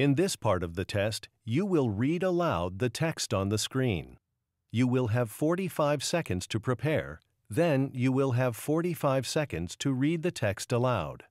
In this part of the test, you will read aloud the text on the screen. You will have 45 seconds to prepare, then you will have 45 seconds to read the text aloud.